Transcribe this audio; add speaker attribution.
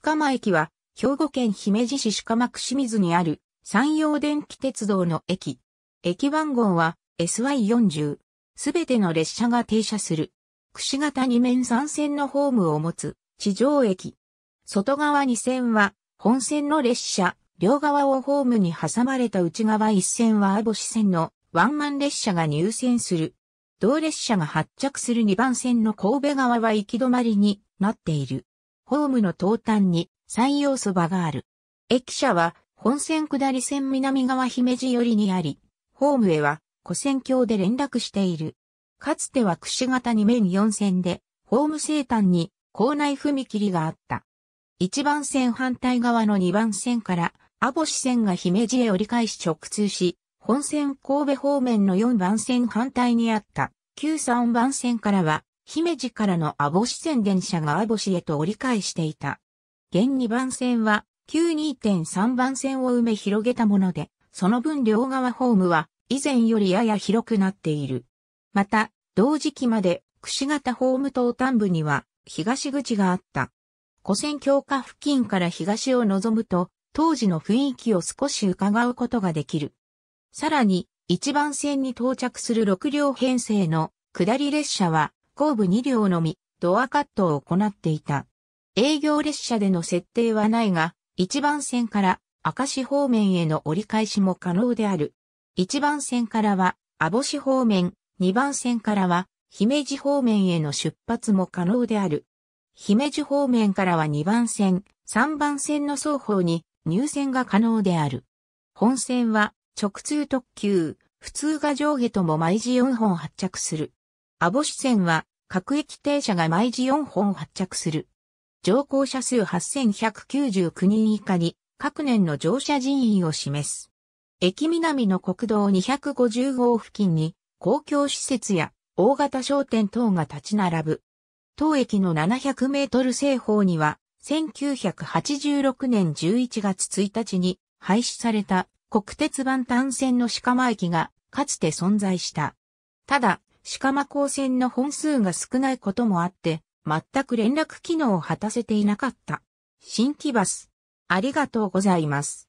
Speaker 1: 鹿間駅は、兵庫県姫路市鹿間串水にある、山陽電気鉄道の駅。駅番号は SY40。すべての列車が停車する。串型2面3線のホームを持つ地上駅。外側2線は本線の列車、両側をホームに挟まれた内側1線は網干線のワンマン列車が入線する。同列車が発着する2番線の神戸側は行き止まりになっている。ホームの東端に採用そばがある。駅舎は本線下り線南側姫路寄りにあり、ホームへは古線橋で連絡している。かつては櫛型に面4線で、ホーム西端に校内踏切があった。1番線反対側の2番線から網干線が姫路へ折り返し直通し、本線神戸方面の4番線反対にあった、旧3番線からは姫路からの網干線電車が網干へと折り返していた。現2番線は、旧2.3番線を埋め広げたもので、その分両側ホームは、以前よりやや広くなっている。また、同時期まで、串型ホーム東端部には、東口があった。古線強化付近から東を望むと、当時の雰囲気を少し伺うことができる。さらに、1番線に到着する6両編成の下り列車は、後部2両のみ、ドアカットを行っていた。営業列車での設定はないが、1番線から明石方面への折り返しも可能である。1番線からは、網干方面、2番線からは、姫路方面への出発も可能である。姫路方面からは2番線、3番線の双方に入線が可能である。本線は直通特急、普通が上下とも毎時4本発着する。アボ支線は各駅停車が毎時4本発着する。乗降者数8199人以下に各年の乗車人員を示す。駅南の国道250号付近に公共施設や大型商店等が立ち並ぶ。当駅の700メートル西方には1986年11月1日に廃止された国鉄番単線の鹿間駅がかつて存在した。ただ、鹿間高専の本数が少ないこともあって、全く連絡機能を果たせていなかった。新規バス、ありがとうございます。